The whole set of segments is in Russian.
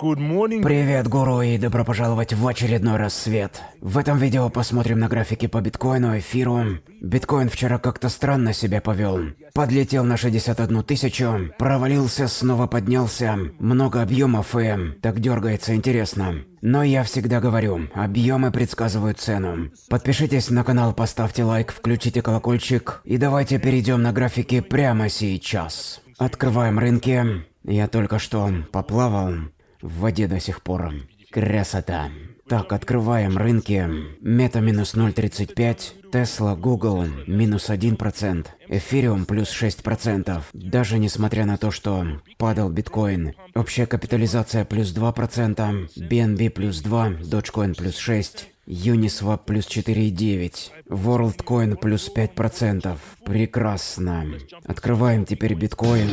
Привет, гуру, и добро пожаловать в очередной рассвет. В этом видео посмотрим на графики по биткоину, эфиру. Биткоин вчера как-то странно себя повел. Подлетел на 61 тысячу, провалился, снова поднялся. Много объемов и так дергается интересно. Но я всегда говорю, объемы предсказывают цену. Подпишитесь на канал, поставьте лайк, включите колокольчик. И давайте перейдем на графики прямо сейчас. Открываем рынки. Я только что поплавал в воде до сих пор. Красота. Так, открываем рынки. Мета минус 0.35, Тесла, Google минус 1%, Эфириум плюс 6%. Даже несмотря на то, что падал биткоин. Общая капитализация плюс 2%, BNB плюс 2, Dogecoin плюс 6. Uniswap плюс 4,9. WorldCoin плюс 5%. Прекрасно. Открываем теперь биткоин.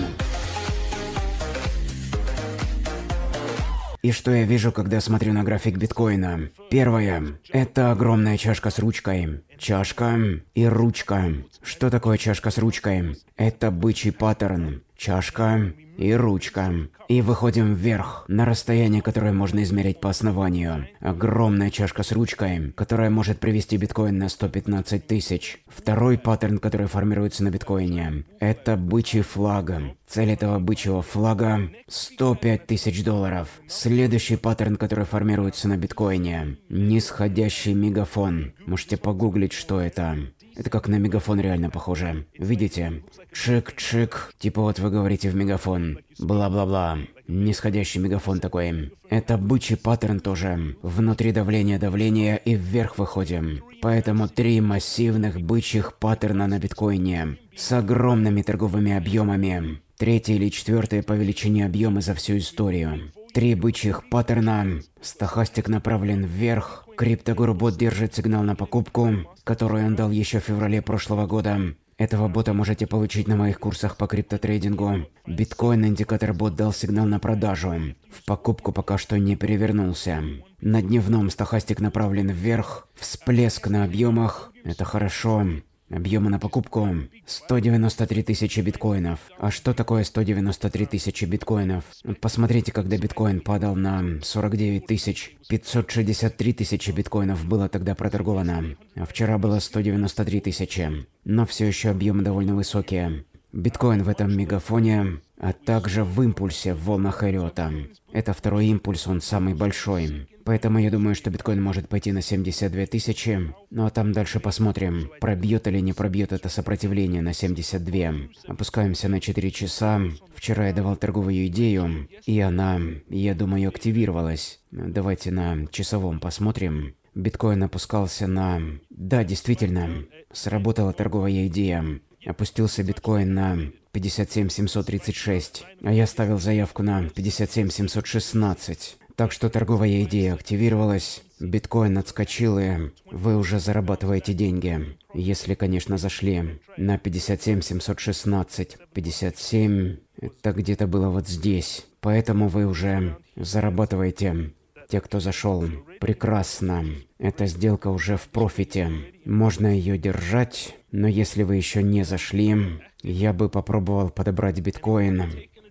И что я вижу, когда смотрю на график биткоина? Первое. Это огромная чашка с ручкой. Чашка и ручка. Что такое чашка с ручкой? Это бычий паттерн чашка и ручка. И выходим вверх, на расстояние, которое можно измерить по основанию. Огромная чашка с ручкой, которая может привести биткоин на 115 тысяч. Второй паттерн, который формируется на биткоине, это бычий флаг. Цель этого бычьего флага – 105 тысяч долларов. Следующий паттерн, который формируется на биткоине – нисходящий мегафон. Можете погуглить, что это. Это как на мегафон реально похоже. Видите? Чик-чик. Типа вот вы говорите в мегафон. Бла-бла-бла. Нисходящий мегафон такой. Это бычий паттерн тоже. Внутри давления давления и вверх выходим. Поэтому три массивных бычьих паттерна на биткоине. С огромными торговыми объемами. Третий или четвертый по величине объема за всю историю. Три бычьих паттерна. Стохастик направлен вверх. Криптогуру-бот держит сигнал на покупку, который он дал еще в феврале прошлого года. Этого бота можете получить на моих курсах по криптотрейдингу. Биткоин индикатор бот дал сигнал на продажу. В покупку пока что не перевернулся. На дневном стохастик направлен вверх. Всплеск на объемах. Это хорошо. Объемы на покупку 193 тысячи биткоинов. А что такое 193 тысячи биткоинов? Посмотрите, когда биткоин падал на 49 тысяч. 563 тысячи биткоинов было тогда проторговано. А вчера было 193 тысячи. Но все еще объемы довольно высокие. Биткоин в этом мегафоне, а также в импульсе в волнах Эриота. Это второй импульс, он самый большой. Поэтому я думаю, что биткоин может пойти на 72 тысячи. Ну а там дальше посмотрим, пробьет или не пробьет это сопротивление на 72. Опускаемся на 4 часа. Вчера я давал торговую идею, и она, я думаю, активировалась. Давайте на часовом посмотрим. Биткоин опускался на... Да, действительно, сработала торговая идея. Опустился биткоин на 57 736, а я ставил заявку на 57 716. Так что торговая идея активировалась, биткоин отскочил и вы уже зарабатываете деньги. Если, конечно, зашли на 57 716. 57 это где-то было вот здесь. Поэтому вы уже зарабатываете те, кто зашел. Прекрасно. Эта сделка уже в профите. Можно ее держать, но если вы еще не зашли, я бы попробовал подобрать биткоин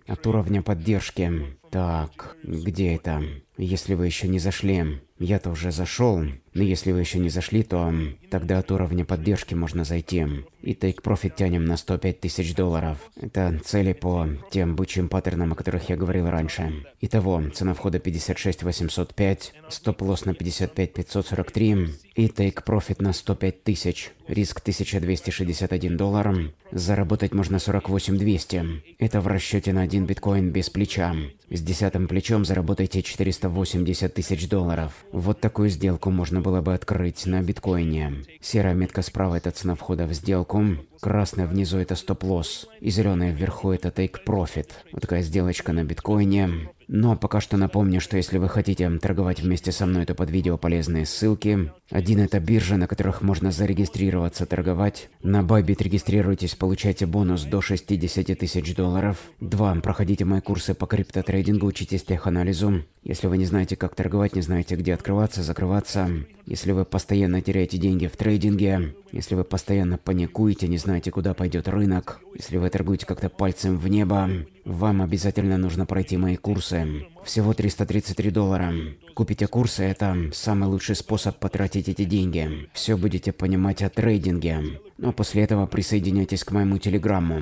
от уровня поддержки. Так, где это? Если вы еще не зашли. Я-то уже зашел, но если вы еще не зашли, то тогда от уровня поддержки можно зайти. И Take Profit тянем на 105 тысяч долларов. Это цели по тем бычьим паттернам, о которых я говорил раньше. Итого, цена входа 56 805, стоп-лосс на 55 543 и Take Profit на 105 тысяч. Риск 1261 доллар. Заработать можно 48 200. Это в расчете на один биткоин без плеча. С десятым плечом заработайте 480 тысяч долларов. Вот такую сделку можно было бы открыть на биткоине. Серая метка справа – это цена входа в сделку красное внизу это стоп-лосс, и зеленое вверху это тейк-профит. Вот такая сделочка на биткоине. Но пока что напомню, что если вы хотите торговать вместе со мной, то под видео полезные ссылки. Один это биржа, на которых можно зарегистрироваться, торговать. На Bybit регистрируйтесь, получайте бонус до 60 тысяч долларов. Два, проходите мои курсы по криптотрейдингу, учитесь теханализу. Если вы не знаете, как торговать, не знаете, где открываться, закрываться. Если вы постоянно теряете деньги в трейдинге. Если вы постоянно паникуете, не знаете, знаете, куда пойдет рынок. Если вы торгуете как-то пальцем в небо, вам обязательно нужно пройти мои курсы. Всего 333 доллара. Купите курсы – это самый лучший способ потратить эти деньги. Все будете понимать о трейдинге. Но после этого присоединяйтесь к моему телеграмму.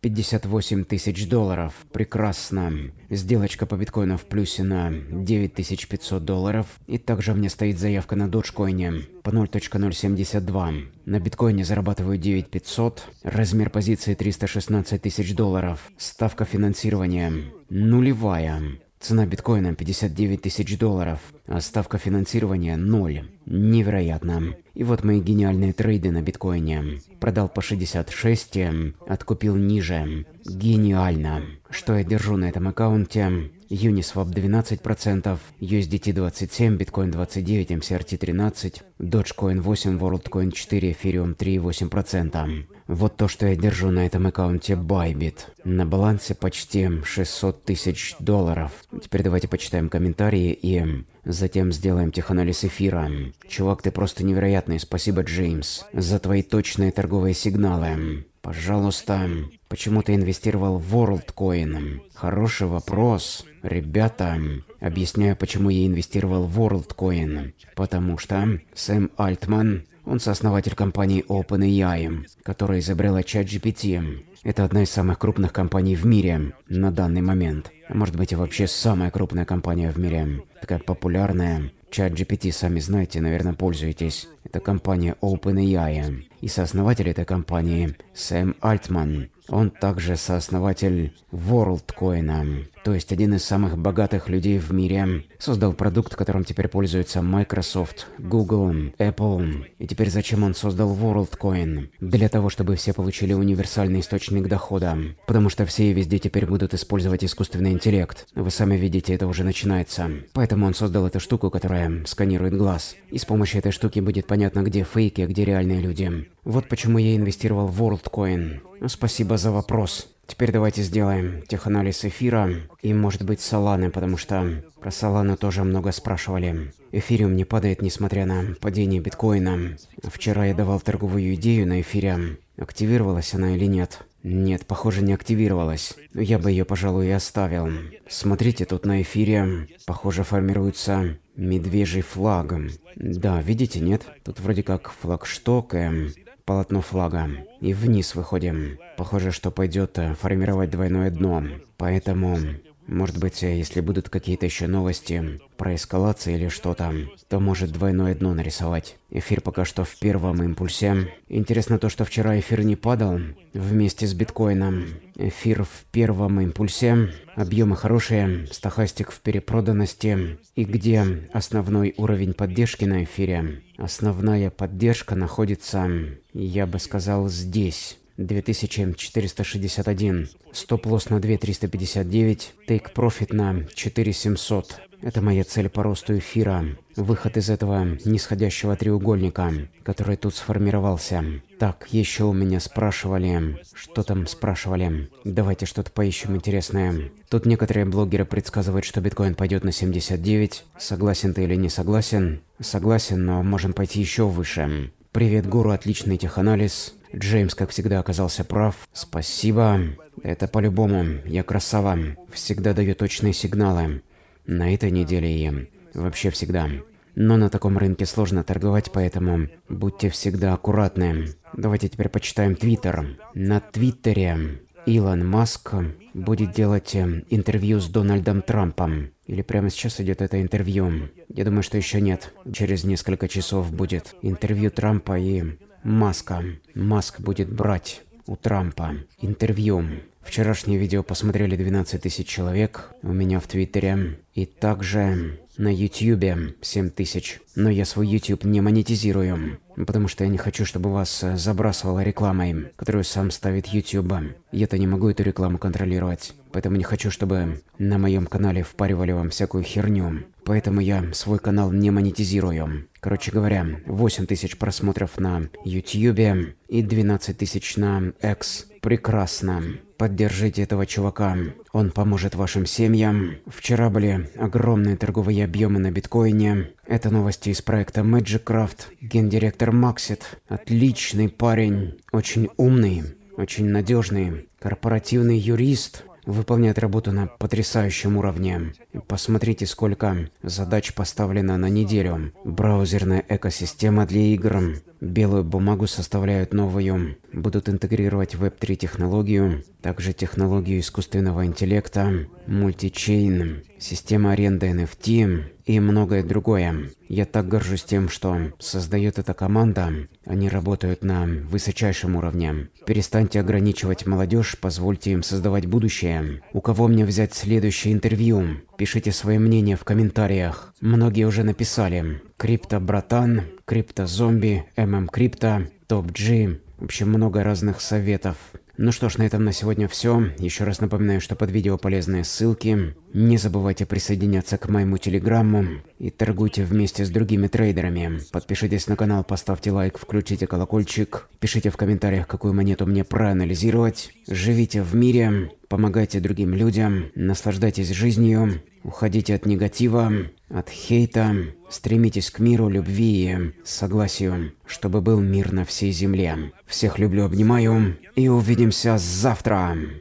58 тысяч долларов. Прекрасно. Сделочка по биткоину в плюсе на 9500 долларов. И также мне стоит заявка на доджкоине по 0.072. На биткоине зарабатываю 9500. Размер позиции 316 тысяч долларов. Ставка финансирования нулевая. Цена биткоина 59 тысяч долларов, а ставка финансирования 0. Невероятно. И вот мои гениальные трейды на биткоине. Продал по 66, эм, откупил ниже. Гениально. Что я держу на этом аккаунте? Uniswap 12%, USDT 27, Bitcoin 29, MCRT 13, Dogecoin 8, WorldCoin 4, Ethereum 3, 8%. Вот то, что я держу на этом аккаунте Bybit. На балансе почти 600 тысяч долларов. Теперь давайте почитаем комментарии и затем сделаем теханализ эфира. Чувак, ты просто невероятный. Спасибо, Джеймс, за твои точные торговые сигналы. Пожалуйста, Почему ты инвестировал в WorldCoin? Хороший вопрос. Ребята, объясняю, почему я инвестировал в WorldCoin. Потому что Сэм Альтман, он сооснователь компании OpenAI, которая изобрела ChatGPT. Это одна из самых крупных компаний в мире на данный момент. А может быть, и вообще самая крупная компания в мире. Такая популярная. ChatGPT, сами знаете, наверное, пользуетесь. Это компания OpenAI. И сооснователь этой компании Сэм Альтман. Он также сооснователь WorldCoin, то есть один из самых богатых людей в мире, создал продукт, которым теперь пользуются Microsoft, Google, Apple. И теперь зачем он создал WorldCoin? Для того, чтобы все получили универсальный источник дохода. Потому что все и везде теперь будут использовать искусственный интеллект. Вы сами видите, это уже начинается. Поэтому он создал эту штуку, которая сканирует глаз. И с помощью этой штуки будет понятно, где фейки, а где реальные люди. Вот почему я инвестировал в WorldCoin. Спасибо за вопрос. Теперь давайте сделаем теханализ эфира и, может быть, Соланы, потому что про Солану тоже много спрашивали. Эфириум не падает, несмотря на падение биткоина. Вчера я давал торговую идею на эфире. Активировалась она или нет? Нет, похоже, не активировалась. Но я бы ее, пожалуй, и оставил. Смотрите, тут на эфире, похоже, формируется медвежий флаг. Да, видите, нет? Тут вроде как флагшток, и... Эм, полотно флага. И вниз выходим. Похоже, что пойдет э, формировать двойное дно. Поэтому может быть, э, если будут какие-то еще новости про эскалации или что-то, то может двойное дно нарисовать. Эфир пока что в первом импульсе. Интересно то, что вчера эфир не падал вместе с биткоином. Эфир в первом импульсе. Объемы хорошие, стахастик в перепроданности. И где основной уровень поддержки на эфире? Основная поддержка находится, я бы сказал, здесь. 2461. Стоп-лосс на 2359. Тейк-профит на 4700. Это моя цель по росту эфира. Выход из этого нисходящего треугольника, который тут сформировался. Так, еще у меня спрашивали. Что там спрашивали? Давайте что-то поищем интересное. Тут некоторые блогеры предсказывают, что биткоин пойдет на 79. Согласен ты или не согласен? Согласен, но можем пойти еще выше. Привет, гуру, отличный теханализ. Джеймс, как всегда, оказался прав. Спасибо. Это по-любому. Я красава. Всегда даю точные сигналы. На этой неделе и вообще всегда. Но на таком рынке сложно торговать, поэтому будьте всегда аккуратны. Давайте теперь почитаем Твиттер. На Твиттере Илон Маск будет делать э, интервью с Дональдом Трампом. Или прямо сейчас идет это интервью? Я думаю, что еще нет. Через несколько часов будет интервью Трампа и Маска. Маск будет брать у Трампа интервью. Вчерашнее видео посмотрели 12 тысяч человек у меня в Твиттере. И также на Ютьюбе 7 тысяч. Но я свой Ютуб не монетизирую, потому что я не хочу, чтобы вас забрасывало рекламой, которую сам ставит YouTube. Я-то не могу эту рекламу контролировать. Поэтому не хочу, чтобы на моем канале впаривали вам всякую херню. Поэтому я свой канал не монетизирую. Короче говоря, 8 тысяч просмотров на YouTube и 12 тысяч на X. Прекрасно. Поддержите этого чувака. Он поможет вашим семьям. Вчера были огромные торговые объемы на биткоине. Это новости из проекта Magic Craft. Гендиректор Максит. Отличный парень. Очень умный. Очень надежный. Корпоративный юрист выполняет работу на потрясающем уровне. Посмотрите, сколько задач поставлено на неделю. Браузерная экосистема для игр. Белую бумагу составляют новую. Будут интегрировать Web3 технологию, также технологию искусственного интеллекта, мультичейн, система аренды NFT и многое другое. Я так горжусь тем, что создает эта команда. Они работают на высочайшем уровне. Перестаньте ограничивать молодежь, позвольте им создавать будущее. У кого мне взять следующее интервью? Пишите свое мнение в комментариях. Многие уже написали. Крипто братан, крипто зомби, ММ крипто, топ G. В общем, много разных советов. Ну что ж, на этом на сегодня все. Еще раз напоминаю, что под видео полезные ссылки. Не забывайте присоединяться к моему телеграмму и торгуйте вместе с другими трейдерами. Подпишитесь на канал, поставьте лайк, включите колокольчик, пишите в комментариях, какую монету мне проанализировать. Живите в мире, помогайте другим людям, наслаждайтесь жизнью, уходите от негатива, от хейта, стремитесь к миру, любви и согласию, чтобы был мир на всей земле. Всех люблю, обнимаю и увидимся завтра.